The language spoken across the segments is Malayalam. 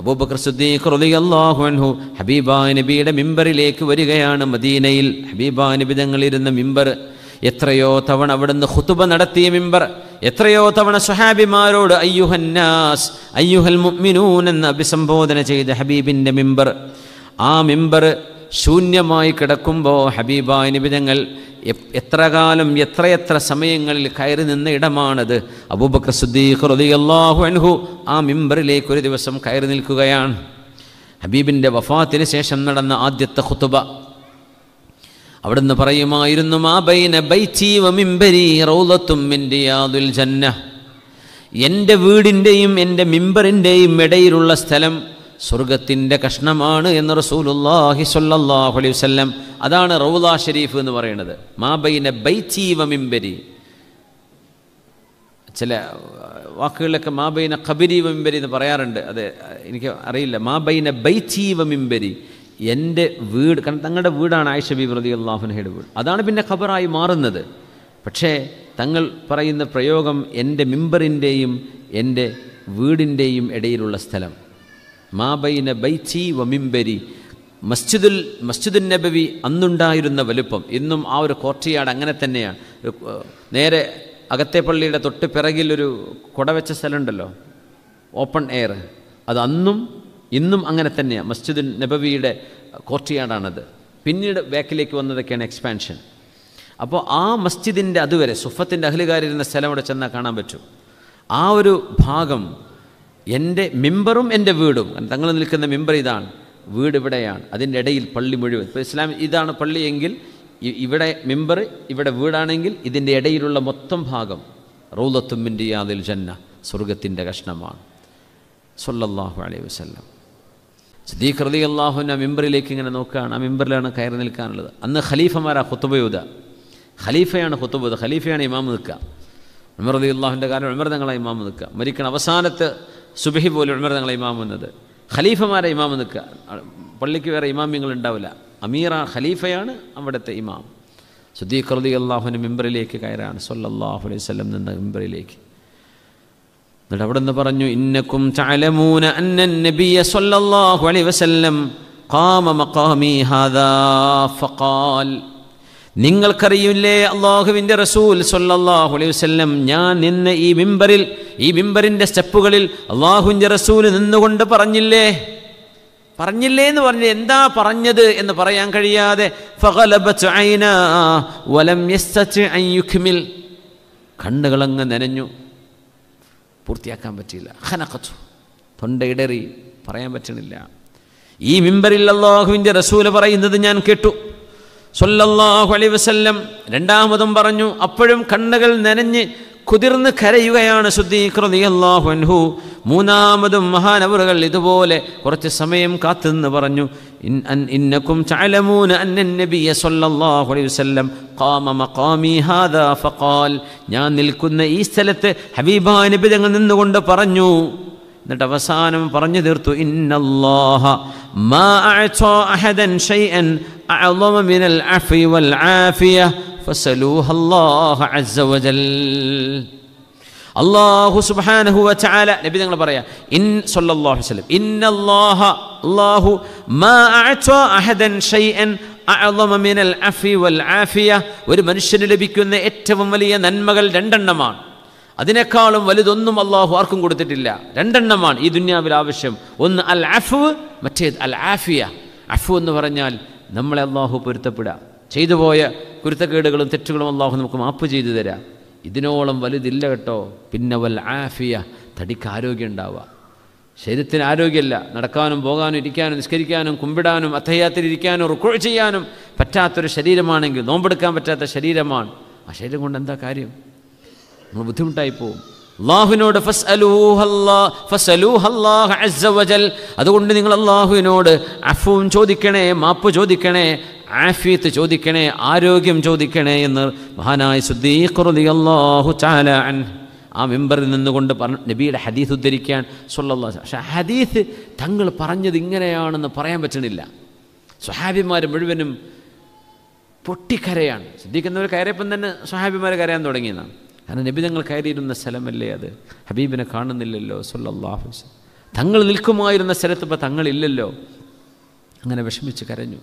അബൂബക്കർ സുദ്ദീഖ് അൻഹു ഹബീബ നബിയുടെ മിമ്പറിലേക്ക് വരികയാണ് മദീനയിൽ ഹബീബ നബി തങ്ങളിരുന്ന മിമ്പർ എത്രയോ തവണ അവിടുന്ന് ഖുതുബ നടത്തിയ മിമ്പർ എത്രയോ തവണ സുഹാബിമാരോട് അയ്യുഹന്നാസ് അയ്യുഹൽ മുഅ്മിനൂൻ എന്ന് അഭിസംബോധന ചെയ്ത ഹബീബിൻ്റെ മിമ്പർ ആ മിമ്പർ ശൂന്യമായി കിടക്കുമ്പോൾ ഹബീബായ തങ്ങൾ എത്ര കാലം എത്രയെത്ര സമയങ്ങളിൽ കയറി നിന്ന ഇടമാണത് അബൂബക്കർ സുദ്ദീഖ് റതിയല്ലാഹു അൻഹു ആ മിമ്പറിലേക്ക് ഒരു ദിവസം കയറി നിൽക്കുകയാണ് ഹബീബിൻ്റെ വഫാത്തിന് ശേഷം നടന്ന ആദ്യത്തെ ഖുതുബ അവിടുന്ന് പറയുമായിരുന്നു മാ ബൈന വ എൻ്റെ വീടിൻ്റെയും എൻ്റെ മിമ്പറിൻ്റെയും ഇടയിലുള്ള സ്ഥലം സ്വർഗത്തിൻ്റെ കഷ്ണമാണ് എന്ന് റസൂലുല്ലാഹി സല്ലല്ലാഹു അലൈഹി വല്ലം അതാണ് റൗദ ഷരീഫ് എന്ന് പറയുന്നത് മാബൈന മിംബരി ചില വാക്കുകളിലൊക്കെ മാബൈന മിംബരി എന്ന് പറയാറുണ്ട് അത് എനിക്ക് അറിയില്ല മാബൈന മിംബരി എൻ്റെ വീട് കാരണം തങ്ങളുടെ വീടാണ് ആയിഷ ബി റളിയല്ലാഹു അള്ളാഹുനഹയുടെ വീട് അതാണ് പിന്നെ ഖബറായി മാറുന്നത് പക്ഷേ തങ്ങൾ പറയുന്ന പ്രയോഗം എൻ്റെ മിമ്പറിൻ്റെയും എൻ്റെ വീടിൻ്റെയും ഇടയിലുള്ള സ്ഥലം മാബൈന ബൈച്ചി വമിംബരി മസ്ജിദുൽ മസ്ജിദുൽ നബവി അന്നുണ്ടായിരുന്ന വലുപ്പം ഇന്നും ആ ഒരു കോർട്ടിയാട് അങ്ങനെ തന്നെയാണ് നേരെ അകത്തെ പള്ളിയുടെ തൊട്ട് പിറകിലൊരു കുടവെച്ച സ്ഥലമുണ്ടല്ലോ ഓപ്പൺ എയർ അത് അന്നും ഇന്നും അങ്ങനെ തന്നെയാണ് മസ്ജിദുൽ നബവിയുടെ കോർട്ടിയാടാണത് പിന്നീട് ബാക്കിലേക്ക് വന്നതൊക്കെയാണ് എക്സ്പാൻഷൻ അപ്പോൾ ആ മസ്ജിദിൻ്റെ അതുവരെ സുഫത്തിൻ്റെ അഖിലുകാരിരുന്ന സ്ഥലം അവിടെ ചെന്നാൽ കാണാൻ പറ്റും ആ ഒരു ഭാഗം എൻ്റെ മെമ്പറും എൻ്റെ വീടും തങ്ങൾ നിൽക്കുന്ന മെമ്പർ ഇതാണ് വീട് ഇവിടെയാണ് അതിൻ്റെ ഇടയിൽ പള്ളി മുഴുവൻ ഇപ്പോൾ ഇസ്ലാം ഇതാണ് പള്ളിയെങ്കിൽ ഇവിടെ മെമ്പർ ഇവിടെ വീടാണെങ്കിൽ ഇതിൻ്റെ ഇടയിലുള്ള മൊത്തം ഭാഗം റൗലത്തുമ്മിൻ്റെ യാതിൽ ജന്ന സ്വർഗത്തിൻ്റെ കഷ്ണമാണ് സൊല്ലാഹു അലൈഹി വസ്ലം സിദ്ദീഖ് റതി അള്ളാഹുവിൻ്റെ ആ മെമ്പറിലേക്ക് ഇങ്ങനെ നോക്കുകയാണ് ആ മെമ്പറിലാണ് കയറി നിൽക്കാനുള്ളത് അന്ന് ഖലീഫമാരാ ഹുത്തുബയൂത ഖലീഫയാണ് ഹുത്തുബൂത ഖലീഫയാണ് ഇമാം നിൽക്കുക ഉമർ റതി അള്ളാഹുവിൻ്റെ കാരണം ഉമർ തങ്ങളെ ഇമാം നിൽക്കുക മരിക്കണം അവസാനത്ത് സുബഹി പോലെ ഉമർ തങ്ങളെ ഇമാം വന്നത് ഖലീഫമാരെ ഇമാം നിൽക്കുക പള്ളിക്ക് വേറെ ഇമാമ്യങ്ങൾ ഉണ്ടാവില്ല അമീറ ഖലീഫയാണ് അവിടുത്തെ ഇമാം സുദീഖ് റതി അള്ളാഹുവിൻ്റെ മെമ്പറിലേക്ക് കയറാണ് സൊല്ലാഹു അലൈഹി സ്വലം നിന്ന മെമ്പറിലേക്ക് എന്നിട്ട് അവിടെ നിന്ന് പറഞ്ഞു ഇന്നക്കും ചാലമൂന അന്നൻ സൊല്ലാഹു അലൈഹി വസല്ലം قام മഖാമി ഹാദാ فقال നിങ്ങൾക്കറിയില്ലേ അള്ളാഹുവിൻ്റെ റസൂൽ സൊല്ലാഹു അലൈഹി വസ്ലം ഞാൻ നിന്ന് ഈ മിമ്പറിൽ ഈ മിമ്പറിൻ്റെ സ്റ്റെപ്പുകളിൽ അള്ളാഹുവിൻ്റെ റസൂൽ നിന്നുകൊണ്ട് പറഞ്ഞില്ലേ പറഞ്ഞില്ലേ എന്ന് പറഞ്ഞ് എന്താ പറഞ്ഞത് എന്ന് പറയാൻ കഴിയാതെ കണ്ണുകളങ്ങ് നനഞ്ഞു പൂർത്തിയാക്കാൻ പറ്റിയില്ല ഹനക്കത്തു തൊണ്ടയിടറി പറയാൻ പറ്റണില്ല ഈ മിമ്പറിൽ അള്ളാഹുവിൻ്റെ റസൂല് പറയുന്നത് ഞാൻ കേട്ടു സൊല്ലാഹു അലൈ വസല്ലം രണ്ടാമതും പറഞ്ഞു അപ്പോഴും കണ്ണുകൾ നനഞ്ഞ് കുതിർന്ന് കരയുകയാണ് സുദ്ദീഖ്റിയല്ലാഹുൻഹു മൂന്നാമതും മഹാനവറുകൾ ഇതുപോലെ കുറച്ച് സമയം കാത്തുനിന്ന് പറഞ്ഞു അലൈഹി ഖാമ മഖാമി ഞാൻ നിൽക്കുന്ന ഈ സ്ഥലത്ത് ഹബീബാനിബിതങ്ങൾ നിന്നുകൊണ്ട് പറഞ്ഞു എന്നിട്ട് അവസാനം പറഞ്ഞു തീർത്തു ഇന്നല്ലാഹ മാ അഹദൻ ഷൈഅൻ أعظم من العفو والعافية فسلوها الله عز وجل അള്ളാഹു സുബാനഹുവ ചാല നബി നിങ്ങൾ പറയാ ഇൻ സൊല്ലാഹു വസ്ലം ഇൻ അള്ളാഹ അള്ളാഹു ഒരു മനുഷ്യന് ലഭിക്കുന്ന ഏറ്റവും വലിയ നന്മകൾ രണ്ടെണ്ണമാണ് അതിനേക്കാളും വലുതൊന്നും അള്ളാഹു ആർക്കും കൊടുത്തിട്ടില്ല രണ്ടെണ്ണമാണ് ഈ ദുന്യാവിൽ ആവശ്യം ഒന്ന് അൽ അഫ് മറ്റേത് അൽ ആഫിയ അഫു എന്ന് പറഞ്ഞാൽ നമ്മളെ അള്ളാഹു പൊരുത്തപ്പെടുക ചെയ്തു പോയ കുരുത്തക്കേടുകളും തെറ്റുകളും അള്ളാഹു നമുക്ക് മാപ്പ് ചെയ്തു തരാം ഇതിനോളം വലുതില്ല കേട്ടോ പിന്നെ വൽ ആഫിയ തടിക്ക് ആരോഗ്യം ഉണ്ടാവുക ശരീരത്തിന് ആരോഗ്യമല്ല നടക്കാനും പോകാനും ഇരിക്കാനും നിസ്കരിക്കാനും കുമ്പിടാനും ഇരിക്കാനും റുക്കോൾ ചെയ്യാനും പറ്റാത്തൊരു ശരീരമാണെങ്കിൽ നോമ്പെടുക്കാൻ പറ്റാത്ത ശരീരമാണ് ആ ശരീരം കൊണ്ട് എന്താ കാര്യം നമ്മൾ ബുദ്ധിമുട്ടായി പോവും അള്ളാഹുവിനോട് അതുകൊണ്ട് നിങ്ങൾ അള്ളാഹുവിനോട് അഫുവും ചോദിക്കണേ മാപ്പ് ചോദിക്കണേ ആഫിയത്ത് ചോദിക്കണേ ആരോഗ്യം ചോദിക്കണേ എന്ന് മഹാനായ സുദ്ദീഖുറലി അള്ളാഹു ചാല ആ മെമ്പറിൽ നിന്നുകൊണ്ട് പറഞ്ഞു നബിയുടെ ഹദീസ് ഉദ്ധരിക്കാൻ സൊല്ലാ പക്ഷെ ഹദീസ് തങ്ങൾ പറഞ്ഞത് ഇങ്ങനെയാണെന്ന് പറയാൻ പറ്റണില്ല സ്വഹാബിമാർ മുഴുവനും പൊട്ടിക്കരയാണ് ശ്രദ്ധിക്കുന്നവർ കയറിയപ്പം തന്നെ സ്വഹാബിമാർ കരയാൻ തുടങ്ങിയതാണ് കാരണം നബി തങ്ങൾ കയറിയിരുന്ന സ്ഥലമല്ലേ അത് ഹബീബിനെ കാണുന്നില്ലല്ലോ സുല്ലാഹു തങ്ങൾ നിൽക്കുമായിരുന്ന സ്ഥലത്ത് ഇപ്പോൾ തങ്ങളില്ലല്ലോ അങ്ങനെ വിഷമിച്ച് കരഞ്ഞു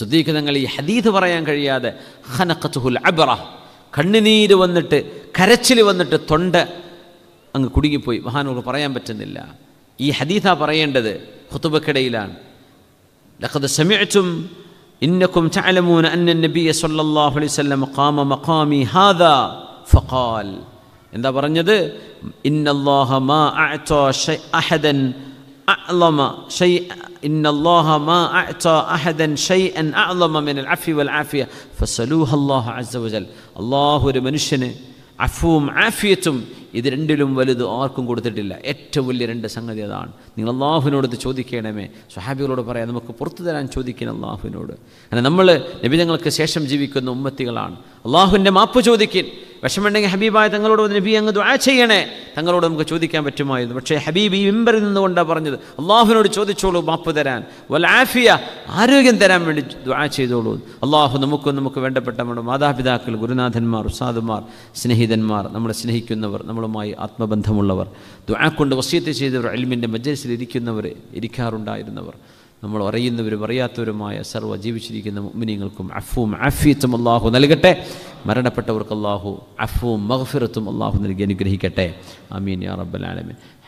സുദ്ദീഖ് തങ്ങൾ ഈ ഹദീദ് പറയാൻ കഴിയാതെ ഹനക്കത്തുഹുൽ അബറ കണ്ണുനീര് വന്നിട്ട് കരച്ചിൽ വന്നിട്ട് തൊണ്ട അങ്ങ് കുടുങ്ങിപ്പോയി മഹാനൂർ പറയാൻ പറ്റുന്നില്ല ഈ ഹദീഥ പറയേണ്ടത് ഹുത്തുബക്കിടയിലാണ് ലഖത് സമിഅ്തും ഇന്നക്കും തഅലമൂന അന്ന നബിയ സല്ലല്ലാഹു അലൈഹി വസല്ലം ഖാമ മഖാമി ഹാദാ ഫഖാൽ എന്താ പറഞ്ഞത് ഇന്നല്ലാഹ മാ അഅത അഹദൻ അഅ്ലമ ഷൈ ഇന്നല്ലാഹ മാ അഅത അഹദൻ ഷൈഅൻ അഅ്ലമ മിനൽ അഫി വൽ ആഫിയ ഫസലൂഹ അല്ലാഹു അസ്സ വജൽ അല്ലാഹു ഒരു മനുഷ്യന് അഫുവും ആഫിയത്തും ഇത് രണ്ടിലും വലുത് ആർക്കും കൊടുത്തിട്ടില്ല ഏറ്റവും വലിയ രണ്ട് സംഗതി അതാണ് നിങ്ങൾ അള്ളാഹുവിനോട് ചോദിക്കണമേ സ്വഹാബികളോട് പറയാം നമുക്ക് പുറത്തു തരാൻ ചോദിക്കണം അള്ളാഹുവിനോട് അങ്ങനെ നമ്മൾ നബിതങ്ങൾക്ക് ശേഷം ജീവിക്കുന്ന ഉമ്മത്തികളാണ് അള്ളാഹുവിൻ്റെ മാപ്പ് ചോദിക്കും വിഷമുണ്ടെങ്കിൽ ഹബീബായ തങ്ങളോട് നബി അങ്ങ് ദുആ ചെയ്യണേ തങ്ങളോട് നമുക്ക് ചോദിക്കാൻ പറ്റുമായിരുന്നു പക്ഷേ ഹബീബ് ഈ മെമ്പറിൽ നിന്നുകൊണ്ടാണ് പറഞ്ഞത് അള്ളാഹുവിനോട് ചോദിച്ചോളൂ മാപ്പ് തരാൻ വൽ ആഫിയ ആരോഗ്യം തരാൻ വേണ്ടി ദുആ ചെയ്തോളൂ അള്ളാഹു നമുക്കും നമുക്ക് വേണ്ടപ്പെട്ട നമ്മുടെ മാതാപിതാക്കൾ ഗുരുനാഥന്മാർ ഉസാദുമാർ സ്നേഹിതന്മാർ നമ്മളെ സ്നേഹിക്കുന്നവർ നമ്മളുമായി ആത്മബന്ധമുള്ളവർ ദുആ കൊണ്ട് വസീത്ത് ചെയ്തവർ അൽമിൻ്റെ മജ്ജലിസിൽ ഇരിക്കുന്നവർ ഇരിക്കാറുണ്ടായിരുന്നവർ നമ്മൾ അറിയുന്നവരും അറിയാത്തവരുമായ സർവ്വ ജീവിച്ചിരിക്കുന്ന മുഅ്മിനീങ്ങൾക്കും അഫും അഫീത്തും അള്ളാഹു നൽകട്ടെ മരണപ്പെട്ടവർക്ക് അള്ളാഹു അഫുവും മഹഫിറത്തും അള്ളാഹു നൽകി അനുഗ്രഹിക്കട്ടെ അമീൻ യാ റബ്ബൽ ആലമീൻ